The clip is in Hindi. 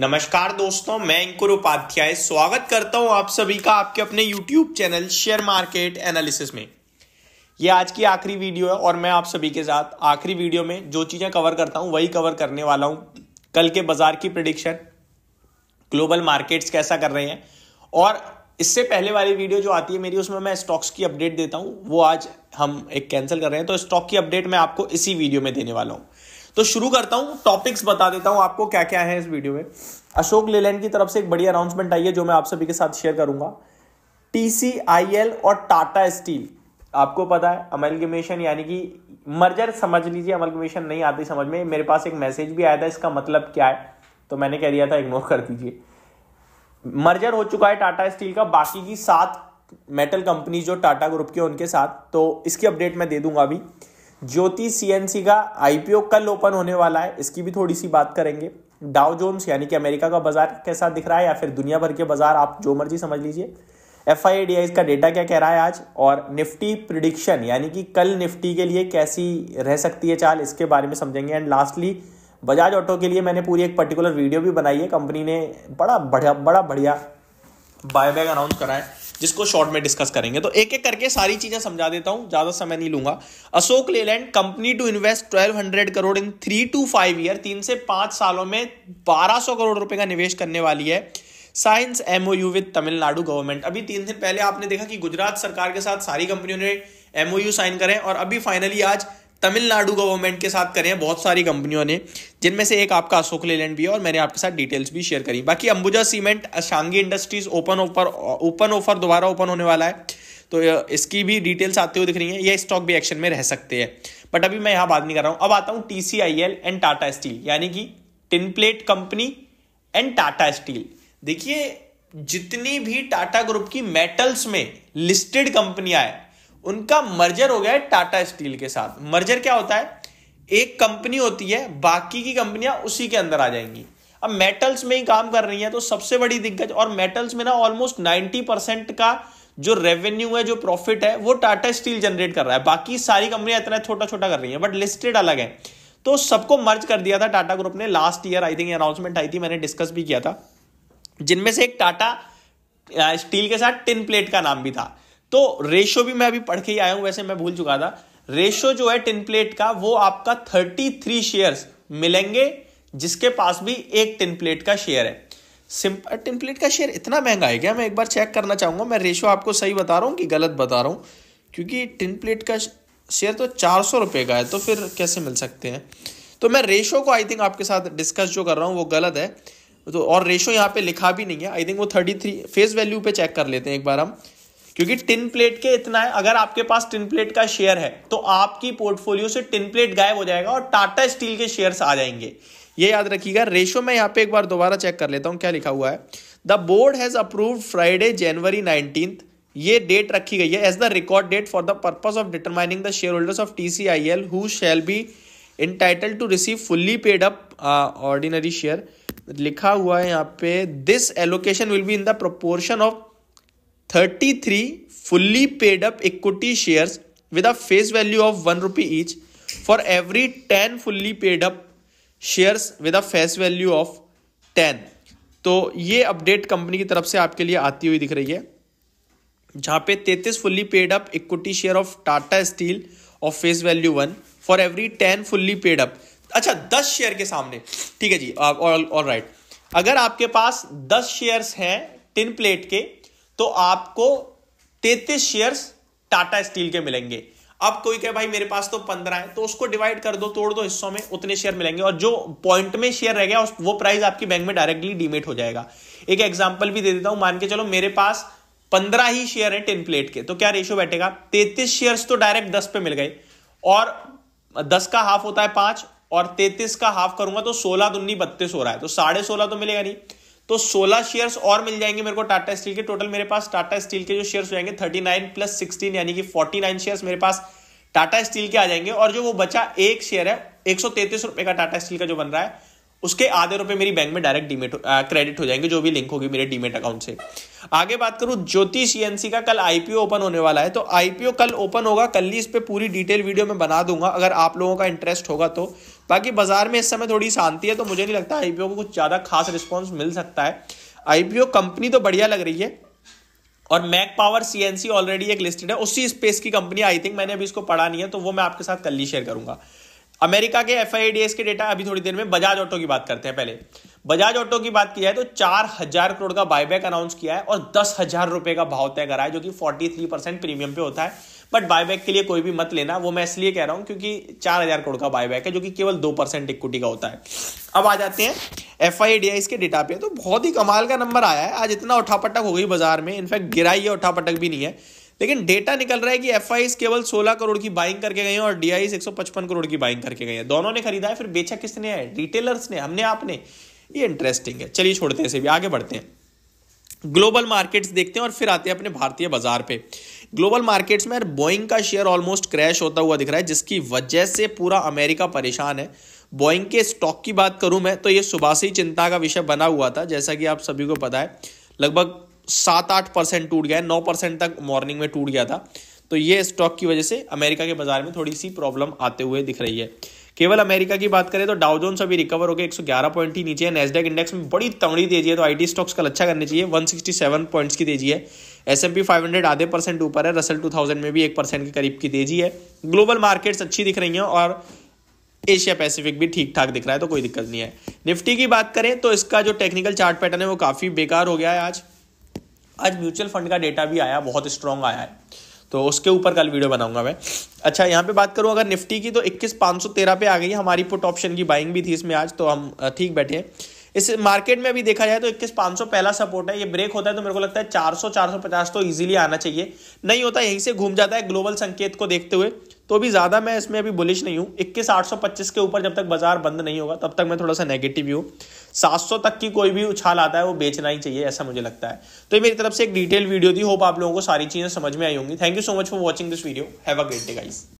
नमस्कार दोस्तों मैं अंकुर उपाध्याय स्वागत करता हूं आप सभी का आपके अपने YouTube channel share market analysis में ये आज की आखिरी वीडियो है और मैं आप सभी के साथ आखिरी वीडियो में जो चीज़ें कवर करता हूं वही कवर करने वाला हूं कल के बाजार की प्रडिक्शन ग्लोबल मार्केट्स कैसा कर रहे हैं और इससे पहले वाली वीडियो जो आती है मेरी उसमें मैं स्टॉक्स की अपडेट देता हूँ वो आज हम एक कैंसिल कर रहे हैं तो स्टॉक की अपडेट मैं आपको इसी वीडियो में देने वाला हूँ तो शुरू करता हूं टॉपिक्स बता देता हूं आपको क्या क्या है इस वीडियो में अशोक लेलैंड की तरफ से एक बड़ी अनाउंसमेंट आई है जो मैं आप सभी के साथ शेयर करूंगा टीसीआईएल और टाटा स्टील आपको पता है अमेलगमेशन यानी कि मर्जर समझ लीजिए अमेलगमेशन नहीं आती समझ में मेरे पास एक मैसेज भी आया था इसका मतलब क्या है तो मैंने कह दिया था इग्नोर कर दीजिए मर्जर हो चुका है टाटा स्टील का बाकी की सात मेटल कंपनी जो टाटा ग्रुप की उनके साथ तो इसकी अपडेट मैं दे दूंगा अभी ज्योति सीएनसी का आईपीओ कल ओपन होने वाला है इसकी भी थोड़ी सी बात करेंगे डाउ जोन्स यानी कि अमेरिका का बाजार कैसा दिख रहा है या फिर दुनिया भर के बाजार आप जो मर्जी समझ लीजिए एफ आई डी का डेटा क्या कह रहा है आज और निफ्टी प्रिडिक्शन यानी कि कल निफ्टी के लिए कैसी रह सकती है चाल इसके बारे में समझेंगे एंड लास्टली बजाज ऑटो के लिए मैंने पूरी एक पर्टिकुलर वीडियो भी बनाई है कंपनी ने बड़ा बढ़िया बड़ा बढ़िया बायबैक अनाउंस करा है जिसको शॉर्ट में डिस्कस करेंगे तो एक एक करके सारी चीजें समझा देता हूं ज्यादा समय नहीं लूंगा Ashok Leyland company to invest 1200 crore in three to five year तीन से पांच सालों में 1200 करोड़ रुपए का निवेश करने वाली है science MOU with Tamil Nadu government अभी तीन दिन पहले आपने देखा कि गुजरात सरकार के साथ सारी कंपनियों ने एमओयू साइन करें और अभी फाइनली आज तमिलनाडु गवर्नमेंट के साथ करें बहुत सारी कंपनियों ने जिनमें से एक आपका अशोक लेलैंड भी है और मैंने आपके साथ डिटेल्स भी शेयर करी बाकी Ambuja cement Sanghi industries open offer open offer दोबारा ओपन होने वाला है तो इसकी भी डिटेल्स आते हुए दिख रही है ये स्टॉक भी एक्शन में रह सकते हैं बट अभी मैं यहां बात नहीं कर रहा हूं अब आता हूं टीसीआईएल एंड टाटा स्टील यानी कि tin plate company and Tata steel देखिए जितनी भी टाटा ग्रुप की मेटल्स में लिस्टेड कंपनियां हैं उनका मर्जर हो गया है टाटा स्टील के साथ मर्जर क्या होता है एक कंपनी होती है बाकी की कंपनियां उसी के अंदर आ जाएंगी अब मेटल्स में ही काम कर रही है तो सबसे बड़ी दिक्कत और मेटल्स में ना ऑलमोस्ट नाइनटी परसेंट का जो रेवेन्यू है जो प्रॉफिट है वो टाटा स्टील जनरेट कर रहा है बाकी सारी कंपनियां इतना छोटा छोटा कर रही है बट लिस्टेड अलग है तो सबको मर्ज कर दिया था टाटा ग्रुप ने last year I think announcement आई थी मैंने डिस्कस भी किया था जिनमें से एक टाटा स्टील के साथ टिन प्लेट का नाम भी था तो रेशो भी मैं अभी पढ़ के ही आया हूं वैसे मैं भूल चुका था रेशो जो है टिन प्लेट का वो आपका थर्टी थ्री शेयर मिलेंगे जिसके पास भी एक टिन प्लेट का शेयर है सिंपल टिन प्लेट का शेयर इतना महंगा है क्या मैं एक बार चेक करना चाहूंगा मैं रेशो आपको सही बता रहा हूँ कि गलत बता रहा हूँ क्योंकि टिन प्लेट का शेयर तो चार सौ रुपए का है तो फिर कैसे मिल सकते हैं तो मैं रेशो को आई थिंक आपके साथ डिस्कस जो कर रहा हूँ वो गलत है तो और रेशो यहाँ पे लिखा भी नहीं है आई थिंक वो थर्टी थ्री फेस वैल्यू पे चेक कर लेते हैं एक बार हम क्योंकि टिन प्लेट के इतना है अगर आपके पास टिन प्लेट का शेयर है तो आपकी पोर्टफोलियो से टिन प्लेट गायब हो जाएगा और टाटा स्टील के शेयर्स आ जाएंगे ये याद रखिएगा रेशो मैं यहाँ पे एक बार दोबारा चेक कर लेता हूँ क्या लिखा हुआ है the board has approve Friday January nineteen ये डेट रखी गई है as the record date for the purpose of determining the share holders of T C I L who shall be titled to receive fully paid up ordinary share लिखा हुआ है यहाँ पे this allocation will be in the proportion of thirty three paid up equity shares with a face value of one rupee each for every ten fully paid up shares with a face value of तो ये अपडेट कंपनी की तरफ से आपके लिए आती हुई दिख रही है जहां पे तैतीस fully paid up equity share of Tata steel of face value one for every ten fully paid up अच्छा दस शेयर के सामने ठीक है जी ऑल राइट right. अगर आपके पास दस शेयर्स हैं टिन प्लेट के तो आपको तैतीस शेयर्स टाटा स्टील के मिलेंगे अब कोई कहे भाई मेरे पास तो पंद्रह है तो उसको डिवाइड कर दो तोड़ दो हिस्सों में उतने शेयर मिलेंगे और जो पॉइंट में शेयर रह गया उस वो प्राइस आपकी बैंक में डायरेक्टली डीमेट हो जाएगा एक एग्जाम्पल भी दे देता हूं मान के चलो मेरे पास पंद्रह ही शेयर है टेन प्लेट के तो क्या रेशियो बैठेगा तैतीस शेयर तो डायरेक्ट दस पे मिल गए और दस का हाफ होता है पांच और तैतीस का हाफ करूंगा तो सोलह दुन्नी बत्तीस हो रहा है तो साढ़े सोलह तो मिलेगा नहीं तो 16 शेयर्स और मिल जाएंगे मेरे को टाटा स्टील के टोटल मेरे पास टाटा स्टील के जो शेयर्स हो जाएंगे 39 प्लस 16 यानी कि 49 शेयर्स मेरे पास टाटा स्टील के आ जाएंगे और जो वो बचा एक शेयर है एक रुपए का टाटा स्टील का जो बन रहा है उसके आधे रुपए मेरी बैंक में डायरेक्ट डीमेट क्रेडिट हो जाएंगे जो भी लिंक होगी मेरे डीमेट अकाउंट से आगे बात करूं ज्योति सीएनसी का कल आईपीओ ओपन होने वाला है तो आईपीओ कल ओपन होगा कल ही इस पर पूरी डिटेल वीडियो में बना दूंगा अगर आप लोगों का इंटरेस्ट होगा तो बाकी बाजार में इस समय थोड़ी शांति है तो मुझे नहीं लगता आईपीओ को कुछ ज़्यादा खास रिस्पॉन्स मिल सकता है आईपीओ कंपनी तो बढ़िया लग रही है और मैक पावर सीएनसी ऑलरेडी एक लिस्टेड है उसी स्पेस की कंपनी आई थिंक मैंने अभी इसको पढ़ा नहीं है तो वो मैं आपके साथ कल ही शेयर करूंगा अमेरिका के एफ के डेटा अभी थोड़ी देर में बजाज ऑटो की बात करते हैं पहले बजाज ऑटो की बात की जाए तो चार हजार करोड़ का बायबैक अनाउंस किया है और दस हजार रुपए का भाव तय करा है जो कि फोर्टी थ्री परसेंट प्रीमियम पे होता है बट बायबैक के लिए कोई भी मत लेना वो मैं इसलिए कह रहा हूं क्योंकि चार हजार करोड़ का बायबैक है जो कि केवल दो परसेंट इक्विटी का होता है अब आ जाते हैं एफ के डेटा पे तो बहुत ही कमाल का नंबर आया है आज इतना उठापटक हो गई बाजार में इनफैक्ट गिराई है उठापटक भी नहीं है लेकिन डेटा निकल रहा है कि एफ केवल 16 करोड़ की बाइंग करके गए हैं और डी आई करोड़ की बाइंग करके गए हैं दोनों ने खरीदा है फिर बेचा किसने है रिटेलर्स ने हमने आपने ये इंटरेस्टिंग है चलिए छोड़ते हैं इसे भी आगे बढ़ते हैं ग्लोबल मार्केट्स देखते हैं और फिर आते हैं अपने भारतीय बाजार पे ग्लोबल मार्केट्स में यार बोइंग का शेयर ऑलमोस्ट क्रैश होता हुआ दिख रहा है जिसकी वजह से पूरा अमेरिका परेशान है बोइंग के स्टॉक की बात करूं मैं तो ये सुबह से ही चिंता का विषय बना हुआ था जैसा कि आप सभी को पता है लगभग सात आठ परसेंट टूट गया है नौ परसेंट तक मॉर्निंग में टूट गया था तो ये स्टॉक की वजह से अमेरिका के बाजार में थोड़ी सी प्रॉब्लम आते हुए दिख रही है केवल अमेरिका की बात करें तो डाउजोन्स अभी रिकवर होकर 111 पॉइंट ही नीचे है नेस्डेक इंडेक्स में बड़ी तंगड़ी तेजी है तो आईटी स्टॉक्स का अच्छा करने चाहिए 167 पॉइंट्स की तेजी है S M P five hundred आधे परसेंट ऊपर है रसल 2000 में भी एक परसेंट के करीब की तेजी है ग्लोबल मार्केट्स अच्छी दिख रही हैं और एशिया पैसिफिक भी ठीक ठाक दिख रहा है तो कोई दिक्कत नहीं है निफ्टी की बात करें तो इसका जो टेक्निकल चार्ट पैटर्न है वो काफ़ी बेकार हो गया है आज आज म्यूचुअल फंड का डेटा भी आया बहुत स्ट्रॉन्ग आया है तो उसके ऊपर कल वीडियो बनाऊंगा मैं अच्छा यहाँ पे बात करूँ अगर निफ्टी की तो इक्कीस पाँच सौ तेरह पे आ गई हमारी पुट ऑप्शन की बाइंग भी थी इसमें आज तो हम ठीक बैठे इस मार्केट में अभी देखा जाए तो इक्कीस पाँच सौ पहला सपोर्ट है ये ब्रेक होता है तो मेरे को लगता है चार सौ चार सौ पचास तो ईजिली आना चाहिए नहीं होता यहीं से घूम जाता है ग्लोबल संकेत को देखते हुए तो अभी ज़्यादा मैं इसमें अभी बुलिश नहीं हूँ इक्कीस आठ सौ पच्चीस के ऊपर जब तक बाजार बंद नहीं होगा तब तक मैं थोड़ा सा नेगेटिव ही हूँ सात सौ तक की कोई भी उछाल आता है वो बेचना ही चाहिए ऐसा मुझे लगता है तो ये मेरी तरफ से एक डिटेल वीडियो थी होप आप लोगों को सारी चीज़ें समझ में आई होंगी thank you so much for watching this video have a great day guys